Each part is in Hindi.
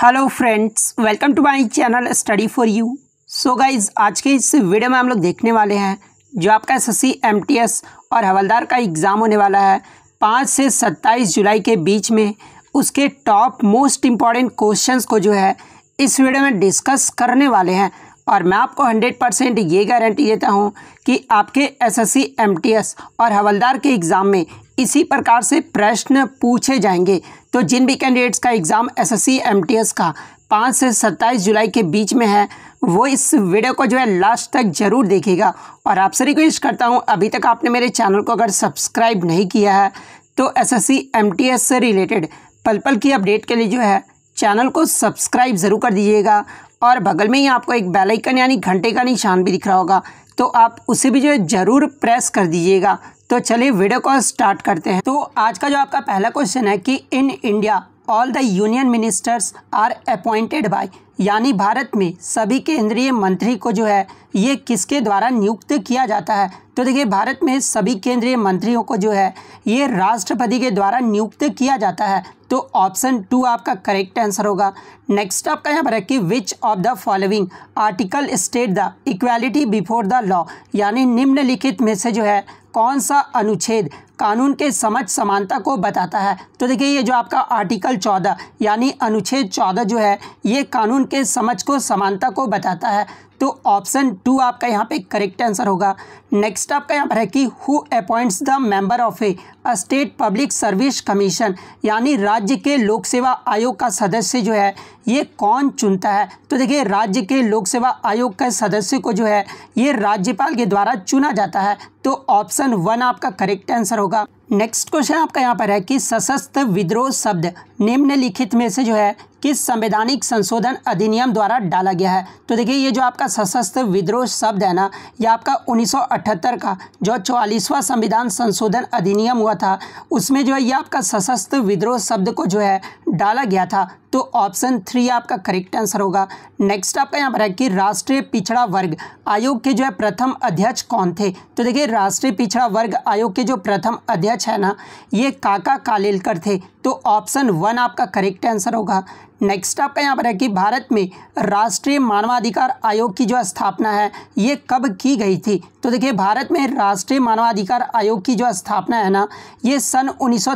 hello friends welcome to my channel study for you so guys आज के इस वीडियो में हम लोग देखने वाले हैं जो आपका एसएससी एमटीएस और हवलदार का एग्ज़ाम होने वाला है पाँच से सत्ताईस जुलाई के बीच में उसके टॉप मोस्ट इम्पॉर्टेंट क्वेश्चंस को जो है इस वीडियो में डिस्कस करने वाले हैं और मैं आपको 100 परसेंट ये गारंटी देता हूँ कि आपके एसएससी एमटीएस और हवलदार के एग्ज़ाम में इसी प्रकार से प्रश्न पूछे जाएंगे तो जिन भी कैंडिडेट्स का एग्ज़ाम एसएससी एमटीएस का पाँच से सत्ताईस जुलाई के बीच में है वो इस वीडियो को जो है लास्ट तक ज़रूर देखेगा और आपसे रिक्वेस्ट करता हूँ अभी तक आपने मेरे चैनल को अगर सब्सक्राइब नहीं किया है तो एस एस से रिलेटेड पल पल की अपडेट के लिए जो है चैनल को सब्सक्राइब ज़रूर कर दीजिएगा और बगल में ही आपको एक बेल आइकन यानी घंटे का निशान भी दिख रहा होगा तो आप उसे भी जो है ज़रूर प्रेस कर दीजिएगा तो चलिए वीडियो को स्टार्ट करते हैं तो आज का जो आपका पहला क्वेश्चन है कि in India all the union ministers are appointed by यानी भारत में सभी केंद्रीय मंत्री को जो है ये किसके द्वारा नियुक्त किया जाता है तो देखिए भारत में सभी केंद्रीय मंत्रियों को जो है ये राष्ट्रपति के द्वारा नियुक्त किया जाता है तो ऑप्शन टू आपका करेक्ट आंसर होगा नेक्स्ट आपका यहाँ पर है कि which of the following article state the equality before the law यानी निम्नलिखित में से जो है कौन सा अनुच्छेद कानून के समझ समानता को बताता है तो देखिए ये जो आपका आर्टिकल चौदह यानी अनुच्छेद चौदह जो है ये कानून के समझ को समानता को बताता है तो ऑप्शन टू आपका यहाँ पे करेक्ट आंसर होगा नेक्स्ट आपका यहाँ पर है कि who appoints the member of a state public service commission यानी राज्य के लोक सेवा आयोग का सदस्य जो है ये कौन चुनता है तो देखिए राज्य के लोक सेवा आयोग के सदस्य को जो है ये राज्यपाल के द्वारा चुना जाता है तो ऑप्शन वन आपका करेक्ट आंसर होगा नेक्स्ट क्वेश्चन आपका यहाँ पर है कि सशस्त्र विद्रोह शब्द निम्नलिखित में से जो है किस संवैधानिक संशोधन अधिनियम द्वारा डाला गया है तो देखिए ये जो आपका सशस्त्र विद्रोह शब्द है ना ये आपका 1978 का जो चौवालीसवां संविधान संशोधन अधिनियम हुआ था उसमें जो है ये आपका सशस्त्र विद्रोह शब्द को जो है डाला गया था तो ऑप्शन थ्री आपका करेक्ट आंसर होगा नेक्स्ट आपका यहाँ पर है कि राष्ट्रीय पिछड़ा वर्ग आयोग के जो है प्रथम अध्यक्ष कौन थे तो देखिए राष्ट्रीय पिछड़ा वर्ग आयोग के जो प्रथम अध्यक्ष है ना ये काका कालेलकर थे तो ऑप्शन वन आपका करेक्ट आंसर होगा नेक्स्ट आपका यहाँ पर है कि भारत में राष्ट्रीय मानवाधिकार आयोग की जो स्थापना है ये कब की गई थी तो देखिए भारत में राष्ट्रीय मानवाधिकार आयोग की जो स्थापना है ना ये सन उन्नीस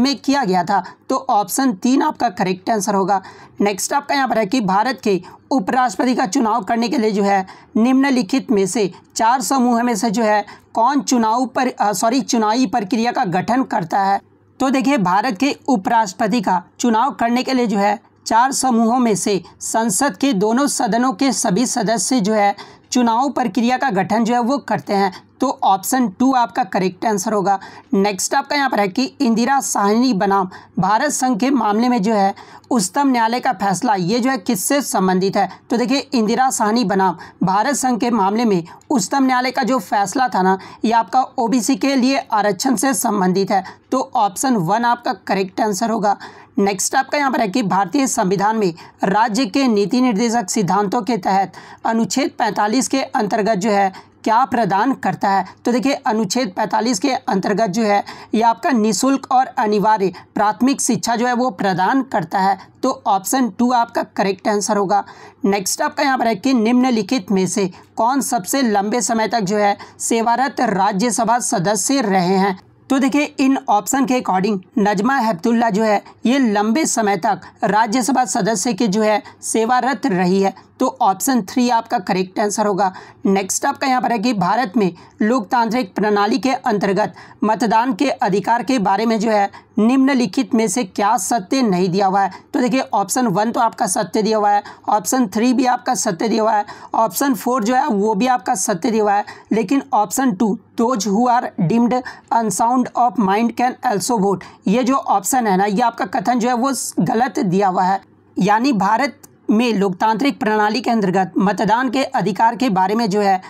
में किया गया था तो ऑप्शन तीन आपका करेक्ट आंसर होगा नेक्स्ट आपका यहाँ पर है कि भारत के उपराष्ट्रपति का चुनाव करने के लिए जो है निम्नलिखित में से चार समूह में से जो है कौन चुनाव पर सॉरी चुनावी प्रक्रिया का गठन करता है तो देखिए भारत के उपराष्ट्रपति का चुनाव करने के लिए जो है चार समूहों में से संसद के दोनों सदनों के सभी सदस्य जो है चुनाव प्रक्रिया का गठन जो है वो करते हैं तो ऑप्शन टू आपका करेक्ट आंसर होगा नेक्स्ट आपका यहाँ पर है कि इंदिरा साहनी बनाम भारत संघ के मामले में जो है उच्चतम न्यायालय का फैसला ये जो है किससे संबंधित है तो देखिए इंदिरा साहनी बनाम भारत संघ के मामले में उच्चतम न्यायालय का जो फैसला था ना ये आपका ओबीसी के लिए आरक्षण से संबंधित है तो ऑप्शन वन आपका करेक्ट आंसर होगा नेक्स्ट आपका यहाँ पर है कि भारतीय संविधान में राज्य के नीति निर्देशक सिद्धांतों के तहत अनुच्छेद 45 के अंतर्गत जो है क्या प्रदान करता है तो देखिए अनुच्छेद 45 के अंतर्गत जो है ये आपका निशुल्क और अनिवार्य प्राथमिक शिक्षा जो है वो प्रदान करता है तो ऑप्शन टू आपका करेक्ट आंसर होगा नेक्स्ट आपका यहाँ पर है कि निम्नलिखित में से कौन सबसे लंबे समय तक जो है सेवारत राज्यसभा सदस्य रहे हैं तो देखिए इन ऑप्शन के अकॉर्डिंग नजमा हेपतुल्ला जो है ये लंबे समय तक राज्यसभा सदस्य के जो है सेवारत रही है तो ऑप्शन थ्री आपका करेक्ट आंसर होगा नेक्स्ट आपका यहाँ पर है कि भारत में लोकतांत्रिक प्रणाली के अंतर्गत मतदान के अधिकार के बारे में जो है निम्नलिखित में से क्या सत्य नहीं दिया हुआ है तो देखिए ऑप्शन वन तो आपका सत्य दिया हुआ है ऑप्शन थ्री भी आपका सत्य दिया हुआ है ऑप्शन फोर जो है वो भी आपका सत्य दिया हुआ है लेकिन option two those who are deemed unsound of mind can also vote ये जो ऑप्शन है ना ये आपका कथन जो है वो गलत दिया हुआ है यानी भारत में लोकतांत्रिक प्रणाली के अंतर्गत मतदान के अधिकार के बारे में जो है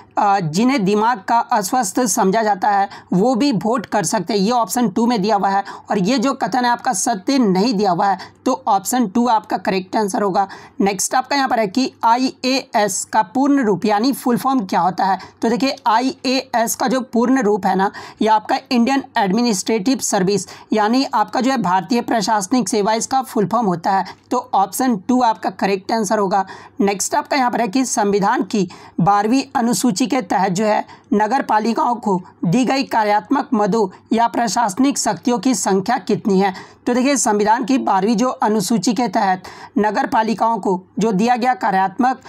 जिन्हें दिमाग का अस्वस्थ समझा जाता है वो भी वोट कर सकते हैं ये ऑप्शन टू में दिया हुआ है और ये जो कथन है आपका सत्य नहीं दिया हुआ है तो ऑप्शन टू आपका करेक्ट आंसर होगा नेक्स्ट आपका यहाँ पर है कि एस का पूर्ण रूप यानी फुल फॉर्म क्या होता है तो देखिए एस का जो पूर्ण रूप है ना ये आपका इंडियन एडमिनिस्ट्रेटिव सर्विस यानी आपका जो है भारतीय प्रशासनिक सेवा इसका फुल फॉर्म होता है तो ऑप्शन टू आपका करेक्ट करेक्ट आंसर होगा नेक्स्ट आपका यहाँ पर है कि संविधान की बारहवीं अनुसूची के तहत जो है नगर पालिकाओं को दी गई कार्यात्मक मदों या प्रशासनिक शक्तियों की संख्या कितनी है तो देखिए संविधान की बारहवीं जो अनुसूची के तहत नगर पालिकाओं को जो दिया गया कार्यात्मक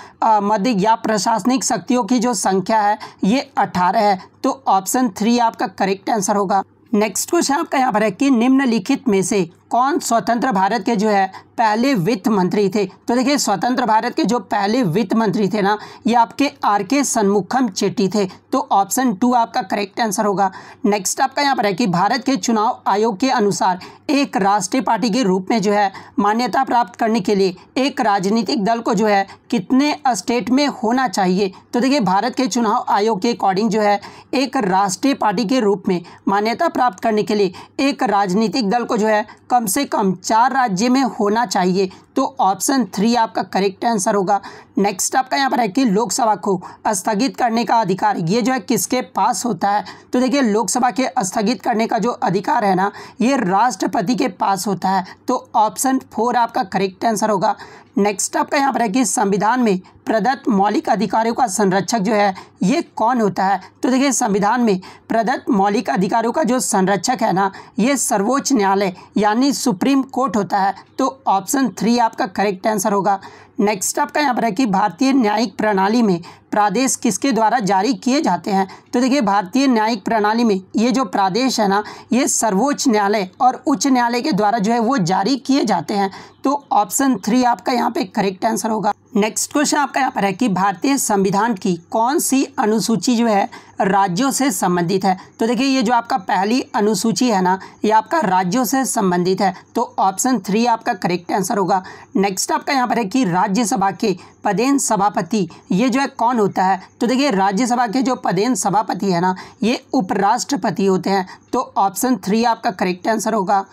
मद या प्रशासनिक शक्तियों की जो संख्या है ये अठारह है तो ऑप्शन थ्री आपका करेक्ट आंसर होगा नेक्स्ट क्वेश्चन आपका यहाँ पर है कि निम्नलिखित में से कौन स्वतंत्र भारत के जो है पहले वित्त मंत्री थे तो देखिए स्वतंत्र भारत के जो पहले वित्त मंत्री थे ना ये आपके आर के सन्मुखम चेट्टी थे तो ऑप्शन टू आपका करेक्ट आंसर होगा नेक्स्ट आपका यहाँ पर है कि भारत के चुनाव आयोग के अनुसार एक राष्ट्रीय पार्टी के रूप में जो है मान्यता प्राप्त करने के लिए एक राजनीतिक दल को जो है कितने स्टेट में होना चाहिए तो देखिए भारत के चुनाव आयोग के अकॉर्डिंग जो है एक राष्ट्रीय पार्टी के रूप में मान्यता प्राप्त करने के लिए एक राजनीतिक दल को जो है कम से कम चार राज्य में होना चाहिए तो ऑप्शन थ्री आपका करेक्ट आंसर होगा नेक्स्ट आपका यहाँ पर है कि लोकसभा को स्थगित करने का अधिकार ये जो है किसके पास होता है तो देखिए लोकसभा के स्थगित करने का जो अधिकार है ना ये राष्ट्रपति के पास होता है तो ऑप्शन फोर आपका करेक्ट आंसर होगा नेक्स्ट आपका यहाँ पर है कि संविधान में प्रदत्त मौलिक अधिकारों का संरक्षक जो है ये कौन होता है तो देखिए संविधान में प्रदत्त मौलिक अधिकारों का जो संरक्षक है ना ये सर्वोच्च न्यायालय यानी सुप्रीम कोर्ट होता है तो ऑप्शन थ्री आपका करेक्ट आंसर होगा नेक्स्ट आपका यहाँ पर है कि भारतीय न्यायिक प्रणाली में प्रादेश किसके द्वारा जारी किए जाते हैं तो देखिए भारतीय न्यायिक प्रणाली में ये जो प्रादेश है ना ये सर्वोच्च न्यायालय और उच्च न्यायालय के द्वारा जो है वो जारी किए जाते हैं तो ऑप्शन थ्री आपका यहाँ पे करेक्ट आंसर होगा नेक्स्ट क्वेश्चन आपका यहाँ पर है कि भारतीय संविधान की कौन सी अनुसूची जो है राज्यों से संबंधित है तो देखिए ये जो आपका पहली अनुसूची है ना ये आपका राज्यों से संबंधित है तो ऑप्शन थ्री आपका करेक्ट आंसर होगा नेक्स्ट आपका यहाँ पर है कि राज्य राज्यसभा के पदेन सभापति ये जो है कौन होता है तो देखिए राज्यसभा के जो पदेन सभापति है ना ये उपराष्ट्रपति होते हैं तो ऑप्शन थ्री आपका करेक्ट आंसर होगा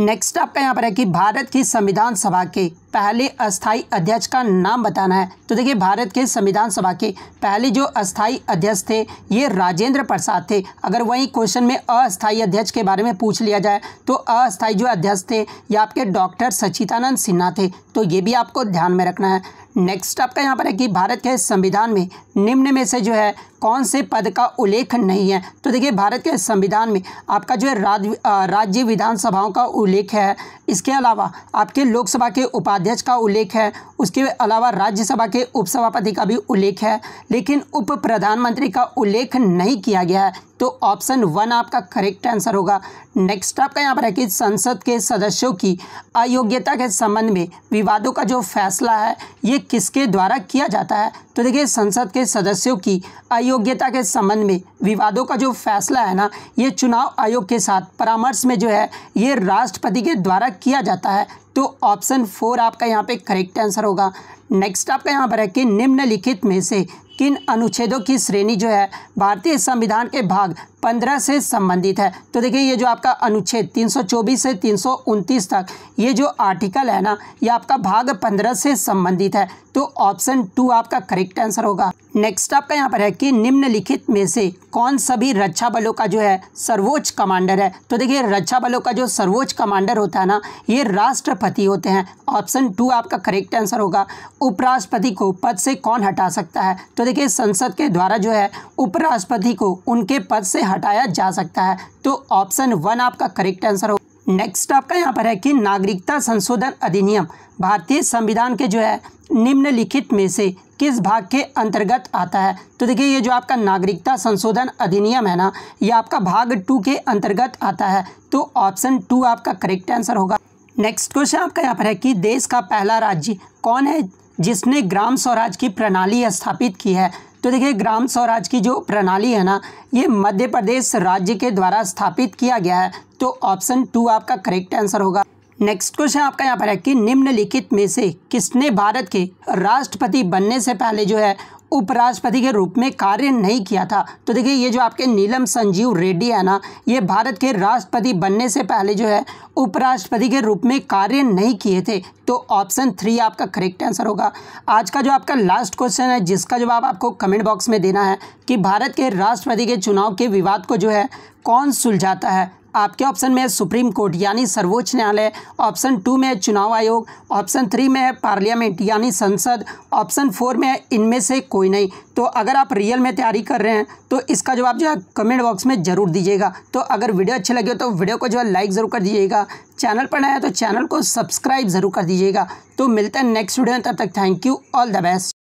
नेक्स्ट आपका यहाँ पर है कि भारत की संविधान सभा के पहले अस्थाई अध्यक्ष का नाम बताना है तो देखिए भारत के संविधान सभा के पहले जो अस्थाई अध्यक्ष थे ये राजेंद्र प्रसाद थे अगर वही क्वेश्चन में अस्थाई अध्यक्ष के बारे में पूछ लिया जाए तो अस्थाई जो अध्यक्ष थे ये आपके डॉक्टर सचितानंद सिन्हा थे तो ये भी आपको ध्यान में रखना है नेक्स्ट आपका यहाँ पर है कि भारत के संविधान में निम्न में से जो है कौन से पद का उल्लेख नहीं है तो देखिए भारत के संविधान में आपका जो है राज राज्य विधानसभाओं का उल्लेख है इसके अलावा आपके लोकसभा के उपाध्यक्ष का उल्लेख है उसके अलावा राज्यसभा के उपसभापति का भी उल्लेख है लेकिन उप प्रधानमंत्री का उल्लेख नहीं किया गया है तो ऑप्शन वन आपका करेक्ट आंसर होगा नेक्स्ट आपका यहाँ पर है कि संसद के सदस्यों की अयोग्यता के संबंध में विवादों का जो फैसला है ये किसके द्वारा किया जाता है तो देखिए संसद के सदस्यों की अयोग्यता के संबंध में विवादों का जो फैसला है ना ये चुनाव आयोग के साथ परामर्श में जो है ये राष्ट्रपति के द्वारा किया जाता है तो ऑप्शन फोर आपका यहाँ पे करेक्ट आंसर होगा नेक्स्ट आपका यहाँ पर है कि निम्नलिखित में से किन अनुच्छेदों की श्रेणी जो है भारतीय संविधान के भाग पंद्रह से संबंधित है तो देखिए ये जो आपका अनुच्छेद 324 से 329 तक ये जो आर्टिकल है ना ये आपका भाग पंद्रह से संबंधित है तो ऑप्शन टू आपका करेक्ट आंसर होगा नेक्स्ट आपका यहाँ पर है कि निम्नलिखित में से कौन सभी रक्षा बलों का जो है सर्वोच्च कमांडर है तो देखिए रक्षा बलों का जो सर्वोच्च कमांडर होता है ना ये राष्ट्रपति होते हैं ऑप्शन टू आपका करेक्ट आंसर होगा उपराष्ट्रपति को पद से कौन हटा सकता है तो देखिए संसद के द्वारा जो है उपराष्ट्रपति को उनके पद से हटाया जा सकता है तो ऑप्शन वन आपका करेक्ट आंसर होगा नेक्स्ट आपका यहाँ पर है कि नागरिकता संशोधन अधिनियम भारतीय संविधान के जो है निम्नलिखित में से किस भाग के अंतर्गत आता है तो देखिए ये जो आपका नागरिकता संशोधन अधिनियम है ना ये आपका भाग टू के अंतर्गत आता है तो ऑप्शन टू आपका करेक्ट आंसर होगा नेक्स्ट क्वेश्चन आपका यहाँ पर है कि देश का पहला राज्य कौन है जिसने ग्राम स्वराज की प्रणाली स्थापित की है तो देखिए ग्राम स्वराज की जो प्रणाली है ना ये मध्य प्रदेश राज्य के द्वारा स्थापित किया गया है तो ऑप्शन टू आपका करेक्ट आंसर होगा नेक्स्ट क्वेश्चन आपका यहाँ पर है कि निम्नलिखित में से किसने भारत के राष्ट्रपति बनने से पहले जो है उपराष्ट्रपति के रूप में कार्य नहीं किया था तो देखिए ये जो आपके नीलम संजीव रेड्डी है ना ये भारत के राष्ट्रपति बनने से पहले जो है उपराष्ट्रपति के रूप में कार्य नहीं किए थे तो ऑप्शन थ्री आपका करेक्ट आंसर होगा आज का जो आपका लास्ट क्वेश्चन है जिसका जवाब आपको कमेंट बॉक्स में देना है कि भारत के राष्ट्रपति के चुनाव के विवाद को जो है कौन सुलझाता है आपके ऑप्शन में सुप्रीम कोर्ट यानी सर्वोच्च न्यायालय ऑप्शन टू में चुनाव आयोग ऑप्शन थ्री में पार्लियामेंट यानी संसद ऑप्शन फोर में इनमें से कोई नहीं तो अगर आप रियल में तैयारी कर रहे हैं तो इसका जवाब जो है कमेंट बॉक्स में ज़रूर दीजिएगा तो अगर वीडियो अच्छे लगे तो वीडियो को जो है लाइक ज़रूर कर दीजिएगा चैनल पर नया तो चैनल को सब्सक्राइब ज़रूर कर दीजिएगा तो मिलते हैं नेक्स्ट वीडियो में तब तक thank you all the best